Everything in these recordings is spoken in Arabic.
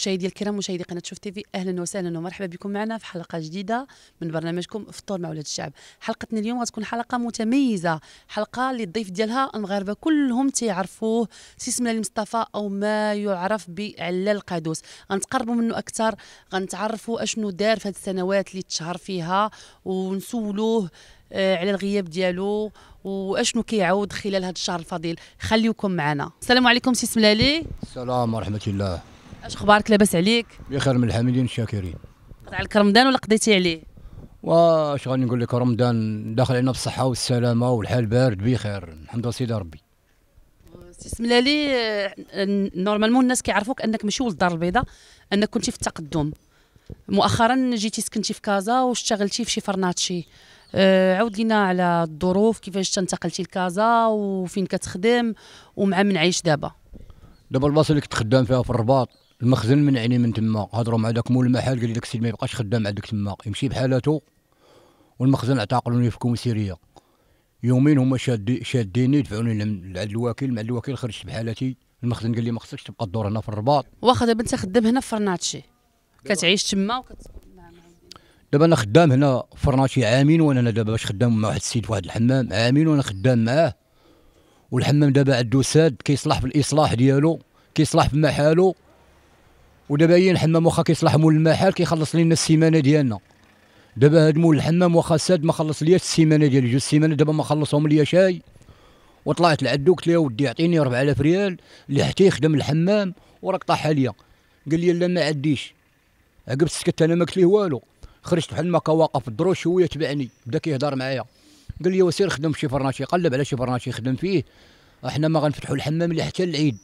مشاهدي الكرام مشاهدي قناه شوف تيفي اهلا وسهلا ومرحبا بكم معنا في حلقه جديده من برنامجكم فطور مع ولاد الشعب حلقتنا اليوم غتكون حلقه متميزه حلقه اللي الضيف ديالها المغاربه كلهم تيعرفوه سي سملالي مصطفى او ما يعرف بعلال القادوس غنتقربوا منه اكثر غنتعرفوا اشنو دار في هذه السنوات اللي تشهر فيها ونسولوه آه، على الغياب ديالو واشنو كيعاود خلال هذا الشهر الفضيل خليكم معنا السلام عليكم سي سملالي السلام ورحمه الله اش اخبارك لاباس عليك بخير من الحامدين الشاكرين قطع لك رمضان ولا قضيتي عليه واش غادي نقول لك رمضان داخل علينا بالصحه والسلامه والحال بارد بخير الحمد لله سيدي ربي سي لي نورمالمون الناس كيعرفوك انك ماشي ولد الدار البيضاء انك كنتي في التقدم مؤخرا جيتي سكنتي في كازا واشتغلتي في شي فرناتشي آه عاود لينا على الظروف كيفاش انتقلتي لكازا وفين كتخدم ومع من عايش دابا دابا البلاصه اللي كنت خدام فيها في الرباط المخزن منعني من تما هضروا مع داك مول المحل قال لي داك السيد ما يبقاش خدام عندك تما يمشي بحالاتو والمخزن اعتقلوني في كوميسيريا يومين هما شادي شاديني دفعوني لعند الوكيل مع الوكيل خرجت بحالتي المخزن قال لي ما خصكش تبقى تدور هنا في الرباط واخا دابا انت خدام هنا في فرناتشي كتعيش تما وكت دابا انا خدام هنا في فرناتشي عامين وانا دابا باش خدام مع واحد السيد في واحد الحمام عامين وانا خدام معاه والحمام دابا عنده ساد كيصلح في الاصلاح ديالو كيصلح في محالو ودابا هي الحمام واخا كيصلح مول المحال كيخلص لنا السيمانه ديالنا دابا هاد مول الحمام واخا ساد ما خلص لياش السيمانه ديالي جوج سيمانه دابا ما خلصهم ليا شاي وطلعت لعدو قلت له ودي عطيني 4000 ريال اللي حتى يخدم الحمام وراك طاح عليا قال لي لا ما عديش عقب سكت انا ما قلت ليه والو خرجت بحال ما واقف الدرو شويه تبعني بدا كيهضر معايا قال لي وسير خدم شي فرناشي قلب على شي فرناشي خدم فيه احنا ما غنفتحوا الحمام اللي حتى العيد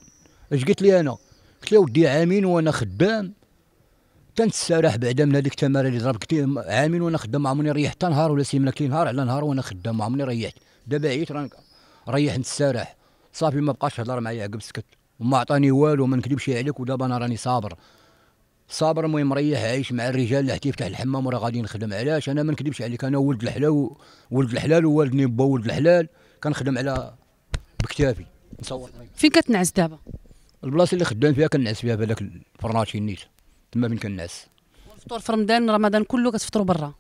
اش قلت لي انا قلت له ودي عامين وانا خدام تنتسارح بعدا من هذيك التماره اللي ضربت عامين وانا خدام ما عمرني ريحت نهار ولا سيمنا كاين نهار على نهار وانا خدام ما عمرني ريحت دابا عييت راني ريح نتسارح صافي ما بقاش هضر معايا عقب سكت وما عطاني والو ما نكذبش عليك ودابا انا راني صابر صابر المهم مريح عايش مع الرجال اللي تيفتح الحمام وراه غادي نخدم علاش انا ما نكذبش عليك انا ولد الحلال ولد الحلال ووالدني با ولد الحلال كنخدم على بكتافي نصور فين كتنعس دابا البلاصه اللي خدام فيها كنعس فيها بهذاك الفرناشي نيت تما فين كنعس الفطور في رمضان رمضان كله كتفطروا برا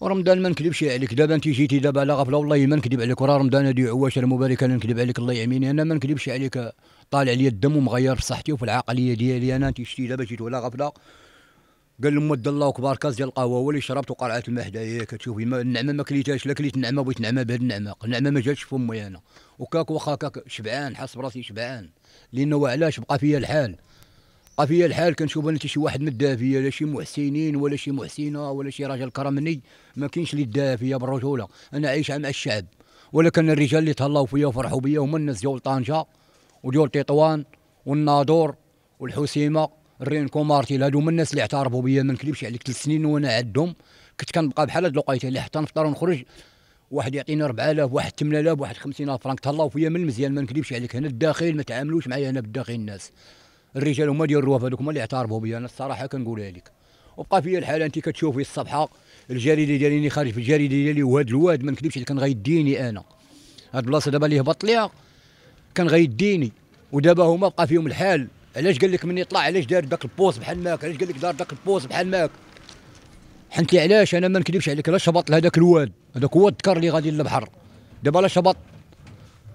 ورمضان ما نكذبش عليك دابا انت جيتي دابا على غفله والله ما نكذب عليك وراه رمضان هادي عواشر مباركه انا نكذب عليك الله يعميني انا ما نكذبش عليك طالع لي الدم ومغير في صحتي وفي العقليه ديالي انا انت شتي دابا جيت ولا غفله قال لهم مد الله كبار كاس ديال القهوه هو اللي شربت وقرعات الماء حدايا كتشوفي النعمه ما كليتهاش لا كليت النعمه بغيت نعمه بهاد النعمه النعمه ما جاتش في امي انا وكاك واخا كاك شبعان حاس براسي شبعان لانه علاش بقى فيا الحال بقى فيا الحال كنشوف انا شي واحد مداها فيا لا شي محسنين ولا شي محسنه ولا شي راجل كرمني ما كاينش اللي داها فيا بالرجوله انا عايش مع الشعب ولكن الرجال اللي تهلاو فيا وفرحوا بيا هما الناس ديال طنجه وديال تطوان والناظور والحسيمه رينكو مارتيل هادو هما الناس اللي اعترفوا بيا ما نكذبش عليك ثلاث سنين وانا عندهم كنت كنبقى بحال هاد الوقيته اللي حتى نفطر ونخرج واحد يعطيني 4000 واحد 8000 واحد 50000 فرانك تهلاو فيا من مزيان ما نكذبش عليك هنا الداخل ما تعاملوش معايا هنا بالداخل الناس الرجال هما ديال هذوك هما اللي اعترفوا بيا انا الصراحه كنقولها لك وبقى فيا الحاله انت كتشوفي الصفحه الجريده ديالي خارج في الجريده ديالي وهاد الواد ما نكذبش عليك كان غيديني انا هاد البلاصه دابا اللي هبط ليها كان غيديني ودابا هما بقى فيهم الحال علاش قال لك مني طلع علاش دار داك البوز بحال ماك علاش قال لك دار داك البوز بحال ماك حنتي علاش انا ما نكذبش عليك لا شبط لهذاك الواد هذاك هو الذكر اللي غادي للبحر دابا لا شبط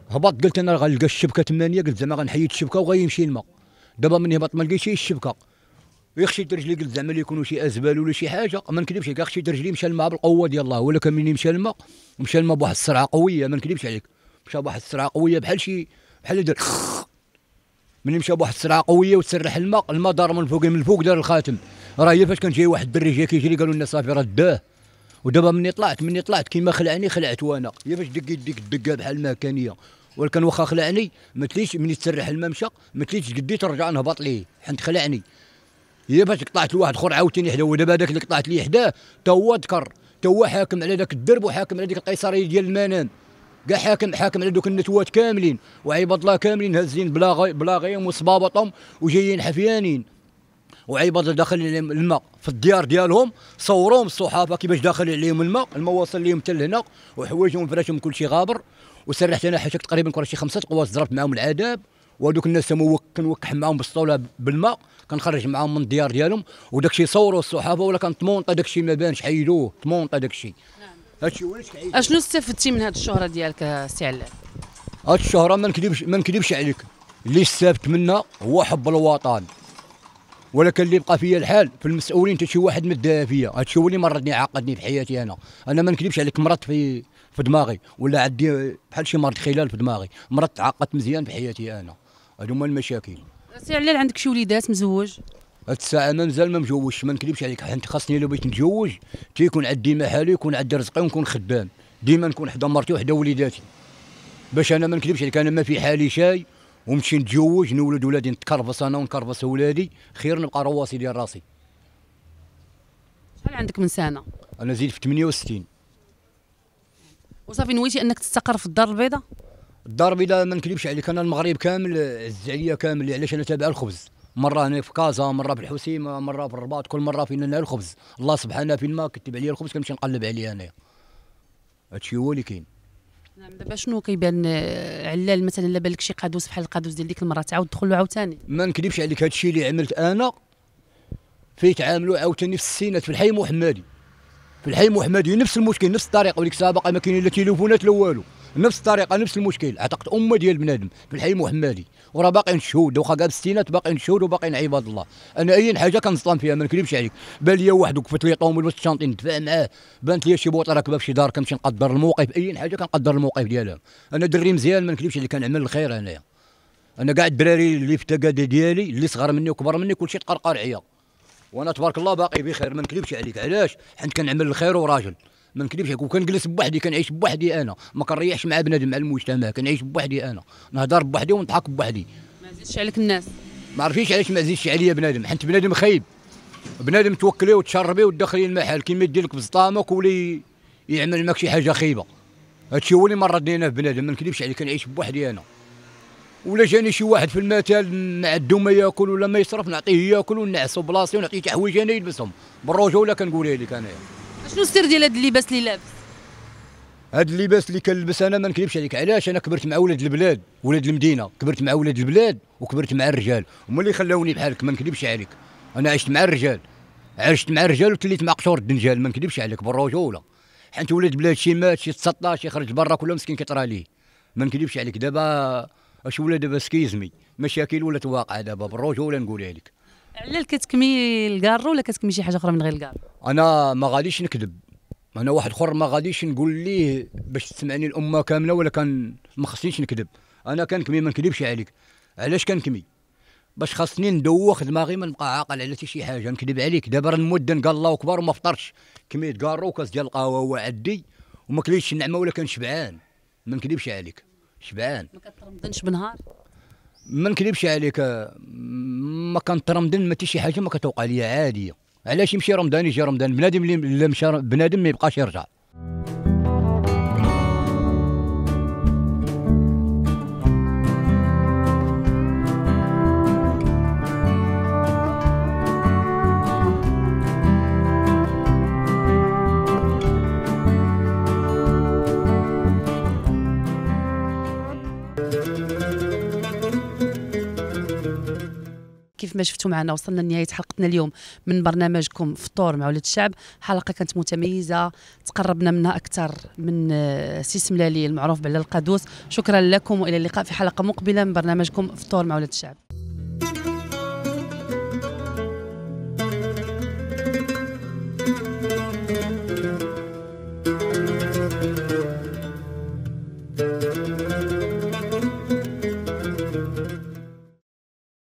هبط قلت انا غنلقى الشبكه ثمانيه قلت زعما غنحيد الشبكه وغيمشي الماء دابا من هبط ما لقيتش الشبكه يا خشيت رجلي قلت زعما يكونوا شي ازبال ولا شي حاجه ما نكذبش عليك خشيت رجلي مشى الماء بالقوه ديال الله ولكن مني مشى الماء مشى الماء بواحد السرعه قويه ما نكذبش عليك مشى بواحد السرعه قويه بحال شي بحال ملي مشى بواحد السرعه قويه وتسرح الماء الماء دار من فوق من فوق دار الخاتم راه هي فاش كان جاي واحد الدري جا كيجري قالوا لنا صافي راه داه ودابا مني طلعت مني طلعت كيما خلعني خلعت وانا هي فاش دقيت ديك الدقه بحال ما كان هي ولكن واخا خلعني ما تليش مني تسرح الماء مشى ما تليش قديت رجع نهبط ليه حنت خلعني هي فاش قطعت لواحد اخر عاوتاني حداه دابا هذاك اللي قطعت ليه حداه تا هو ذكر تا هو حاكم على ذاك الدرب وحاكم على ديك القيصريه ديال المنام كاع حاكم حاكم على دوك النتوات كاملين وعباد الله كاملين هازين بلاغي بلاغيهم وصبابطهم وجايين حفيانين وعباد الله داخلين عليهم الماء في الديار ديالهم صوروهم الصحافه كيفاش داخل عليهم الماء الماء وصل لهم حتى لهنا وحوايجهم فراشهم كلشي غابر وسرحت انا حشك تقريبا كره شي خمسه قواس ضربت معاهم العذاب وهذوك الناس تما كنوكح معاهم بالسطوله بالماء كنخرج معاهم من الديار ديالهم وداك الشيء صوروا الصحافه ولا كان طمونطه داك الشيء ما بانش حيدوه طمونطه داك الشيء نعم. هادشي كيعيش اشنو استفدتي من هاد الشهره ديالك سي علاء هاد الشهره ما نكذبش ما نكذبش عليك اللي استفدت منها هو حب الوطن ولكن اللي بقى فيا الحال في المسؤولين حتى شي واحد مدها فيا هادشي هو اللي مرضني عاقدني في حياتي انا انا ما نكذبش عليك مرضت في في دماغي ولا عندي بحال شي مرض خلال في دماغي مرضت تعاقدت مزيان في حياتي انا هادو هما المشاكل سي علاء عندك شي وليدات مزوج هاد الساعه ما مازال ما مجوجش ما نكذبش عليك حيت خاصني لو بغيت نتجوج تيكون عندي محالي يكون عندي رزقي ونكون خدام ديما نكون حدا مرتي وحدا وليداتي باش انا ما نكذبش عليك انا ما في حالي شاي ونمشي نتجوج نولد ولادي نتكربص انا ونكربص ولادي خير نبقى رواسي ديال راسي شحال عندك من سنه انا زيد في 68 وصافي نويتي انك تستقر في الدار البيضاء الدار البيضاء ما نكذبش عليك انا المغرب كامل عز عليا كامل علاش انا تابع الخبز مره هنا في كازا مره في الحسيمه مره في الرباط كل مره فين الخبز الله سبحانه فين ما كتب عليا الخبز كنمشي نقلب عليه انايا هادشي هو اللي كاين نعم دابا شنو كيبان آه، علال مثلا لا بالك شي قادوس بحال القادوس ديال ديك المره تعاود تدخل له عاوتاني ما نكذبش عليك هادشي اللي عملت انا فيه تعاملوا عاوتاني في السينات في الحي محمدي في الحي محمدي نفس المشكل نفس الطريقه وديك سابقا ما كاين لا تليفونات لا والو نفس الطريقه نفس المشكل عتقت امه ديال بنادم في الحي محمدي وراه باقي نشهد وخا كاع ستينات باقي نشهد وباقي عباد الله انا اي حاجه كنصطان فيها ما نكذبش عليك بان ليا واحد وقفت لي قوم ولبس الشانطي ندفع معاه بانت لي شي بوطه راكبه في شي دار كنمشي نقدر الموقف اي حاجه كنقدر الموقف ديالهم انا دري مزيان ما نكذبش عليك كنعمل الخير انايا انا كاع الدراري اللي في التقاده ديالي اللي صغر مني وكبر مني كلشي تقرقر عيا وانا تبارك الله باقي بخير ما نكذبش عليك علاش حيت كنعمل الخير وراجل ما نكذبش كون كنجلس بوحدي كنعيش بوحدي انا ما كنريحش مع بنادم مع المجتمع كنعيش بوحدي انا نهضر بوحدي ونضحك بوحدي ما زيدش عليك الناس ما عرفتيش علاش ما زيدش عليا بنادم حنت بنادم خايب بنادم توكلي وتشربي وتدخلي المحل كيما يدير لك بزطامك ولا يعمل معك شي حاجه خايبه هادشي هو اللي مردني انا بنادم ما نكذبش عليك كنعيش بوحدي انا ولا جاني شي واحد في المثال نعدو ما ياكل ولا ما يصرف نعطيه ياكل ونعسو بلاصتي ونعطيه حوايج انا يلبسهم بالرجوله كنقولها لك انايا شنو السر ديال هذا اللباس اللي لابس هاد اللباس اللي كنلبس انا ما نكذبش عليك علاش انا كبرت مع ولاد البلاد ولاد المدينه كبرت مع ولاد البلاد وكبرت مع الرجال هما اللي خلاوني بحالك ما نكذبش عليك انا عشت مع الرجال عشت مع الرجال وتليت مع قشور الدنجال ما نكذبش عليك بالرجوله حيت ولاد بلاد شي مات شي تسطى شي خرج برا كله مسكين كيطرى ليه ما نكذبش عليك دابا اش ولا دابا سكيزمي مشاكل ولات واقعه دابا بالرجوله نقولها لك علاش كتكمي الكارو ولا كتكمي شي حاجه اخرى من غير الكارو انا ما غاديش نكذب انا واحد اخر ما غاديش نقول ليه باش تسمعني الامه كامله ولا كان ما خصنيش نكذب انا كنكمي ما نكذبش عليك علاش كنكمي باش خاصني ندوخ دماغي ما نبقى عاقل على شي حاجه نكذب عليك دابا راه المدن قال الله اكبر وما فطرتش كميت كارو وكاس ديال القهوه وعدي وما كليتش النعمه ولا كان شبعان ما نكذبش عليك شبعان ما كترمضنش بنهار ما نكذبش عليك ما كنت رمضان ما شي حاجه ما كتوقع لي عاديه علاش يمشي رمضان يجي رمضان بنادم اللي مشى بنادم ما يبقاش يرجع ما شفتوا معنا وصلنا لنهايه حلقتنا اليوم من برنامجكم فطور مع ولاد الشعب حلقه كانت متميزه تقربنا منها اكثر من آه، سيس ملالي المعروف بعلى القادوس شكرا لكم والى اللقاء في حلقه مقبله من برنامجكم فطور مع ولاد الشعب